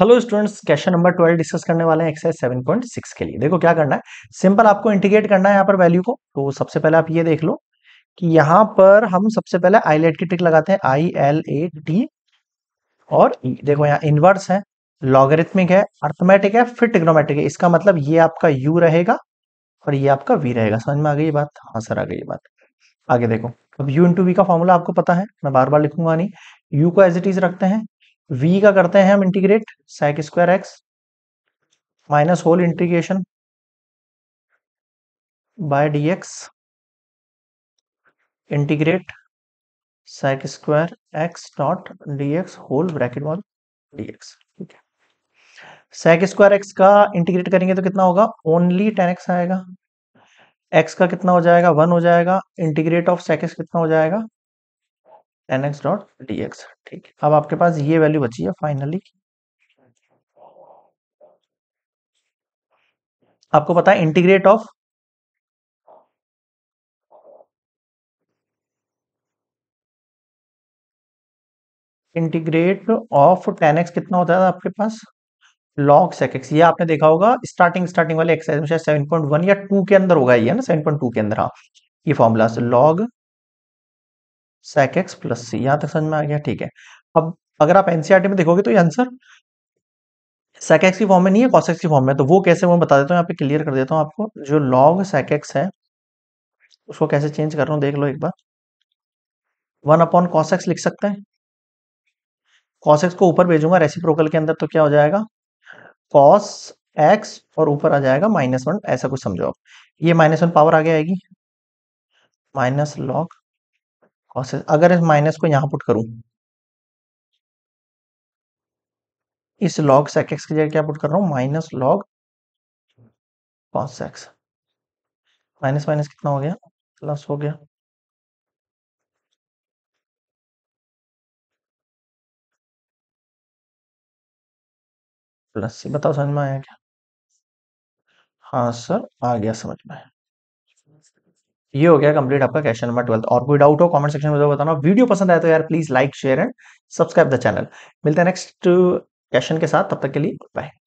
Hello students question number twelve discuss करने वाले हैं एक्सरसाइज सेवन पॉइंट सिक्स के लिए देखो क्या करना है सिंपल आपको इंटीग्रेट करना है यहाँ पर वैल्यू को तो सबसे पहले आप ये देख लो कि यहाँ पर हम सबसे पहले आईलेट की ट्रिक लगाते हैं आई एल ए टी और e. देखो यहाँ इनवर्स है लॉगरिथमिक है अर्थमेटिक है फिर टिग्नोमेटिक है इसका मतलब ये आपका यू रहेगा और ये आपका वी रहेगा समझ में आ गई बात हाँ सर आ गई बात आगे देखो अब यू इंटू वी का फॉर्मूला आपको पता है मैं बार बार लिखूंगा नहीं यू को एज इट इज रखते हैं v का करते हैं हम integrate sec square x minus whole integration by dx integrate sec square x dot d x whole bracket वॉल डीएक्स ठीक है साइक स्क्वायर एक्स का इंटीग्रेट करेंगे तो कितना होगा ओनली टेन एक्स आएगा एक्स का कितना हो जाएगा वन हो जाएगा इंटीग्रेट ऑफ sec कितना हो जाएगा n x dot d x ठीक अब आपके पास ये वैल्यू बची है फाइनली आपको पता है integrate of integrate of tan x कितना होता है आपके पास लॉग सेक एक्स ये आपने देखा होगा स्टार्टिंग स्टार्टिंग वाले एक्सरसाइज में शायद सेवन पॉइंट वन या टू के अंदर होगा ये ना सेवन पॉइंट टू के अंदर हाँ ये formula log sec x plus c यहां तक समझ में आ गया ठीक है अब अगर आप एनसीआर e में देखोगे तो ये आंसर sec x की फॉर्म में नहीं है cos x की फॉर्म में तो वो कैसे वो बता देता हूँ यहाँ पे क्लियर कर देता हूँ आपको जो log sec x है उसको कैसे चेंज कर रहा हूँ देख लो एक बार वन अपॉन कॉस एक्स लिख सकते हैं कॉस एक्स को ऊपर भेजूंगा रेसिप्रोकल के अंदर तो क्या हो जाएगा कॉस एक्स और ऊपर आ जाएगा माइनस वन ऐसा कुछ समझो आप ये माइनस वन पावर आगे आएगी माइनस लॉग कॉसेस अगर इस माइनस को यहाँ पुट करूं इस लॉग सेक एक्स की जगह क्या पुट कर रहा हूं minus log cos x minus minus कितना हो गया प्लस हो गया प्लस बताओ समझ में आया क्या हाँ सर आ गया समझ में आया ये हो गया कंप्लीट आपका क्वेश्चन नंबर ट्वेल्थ और कोई डाउट हो कमेंट सेक्शन में बताना वीडियो पसंद आए तो यार please like share and subscribe the channel मिलते हैं नेक्स्ट क्वेश्चन के साथ तब तक के लिए बाय